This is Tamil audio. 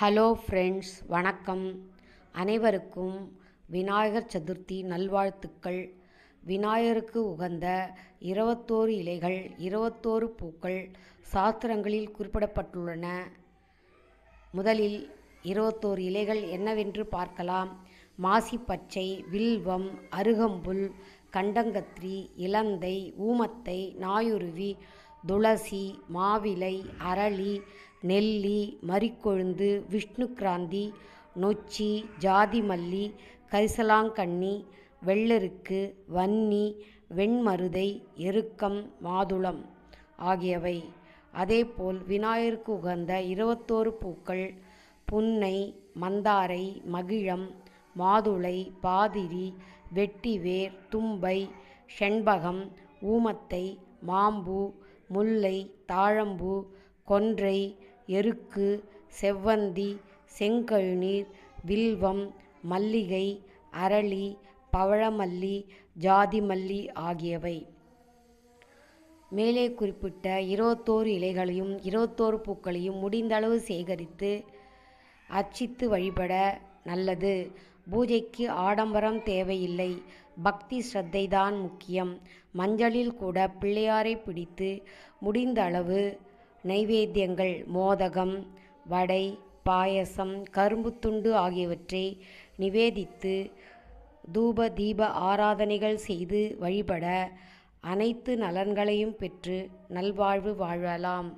ஹலோ ஃப்ரெண்ட்ஸ் வணக்கம் அனைவருக்கும் விநாயகர் சதுர்த்தி நல்வாழ்த்துக்கள் விநாயகருக்கு உகந்த இருபத்தோரு இலைகள் இருபத்தோரு பூக்கள் சாஸ்திரங்களில் குறிப்பிடப்பட்டுள்ளன முதலில் இருபத்தோரு இலைகள் என்னவென்று பார்க்கலாம் மாசி பச்சை வில்வம் அருகம்புல் கண்டங்கத்திரி இலந்தை ஊமத்தை நாயுருவி துளசி மாவிலை அரளி நெல்லி மறிக்கொழுந்து விஷ்ணு கிராந்தி நொச்சி ஜாதிமல்லி கரிசலாங்கண்ணி வெள்ளெருக்கு வன்னி வெண்மருதை எருக்கம் மாதுளம் ஆகியவை அதேபோல் விநாயகருக்கு உகந்த இருபத்தோரு பூக்கள் புன்னை மந்தாரை மகிழம் மாதுளை பாதிரி வெட்டிவேர் தும்பை செண்பகம் ஊமத்தை மாம்பூ முல்லை தாழம்பூ கொன்றை எருக்கு செவ்வந்தி செங்கழுநீர் வில்வம் மல்லிகை அரளி பவழமல்லி ஜாதிமல்லி ஆகியவை மேலே குறிப்பிட்ட இருபத்தோரு இலைகளையும் இருபத்தோரு பூக்களையும் முடிந்தளவு சேகரித்து அர்ச்சித்து வழிபட நல்லது பூஜைக்கு ஆடம்பரம் தேவையில்லை பக்தி ஸ்ரத்தைதான் முக்கியம் மஞ்சளில் கூட பிள்ளையாரை பிடித்து முடிந்த அளவு நைவேத்தியங்கள் மோதகம் வடை பாயசம் கரும்பு துண்டு ஆகியவற்றை நிவேதித்து தூப தீப ஆராதனைகள் செய்து வழிபட அனைத்து நலன்களையும் பெற்று நல்வாழ்வு வாழலாம்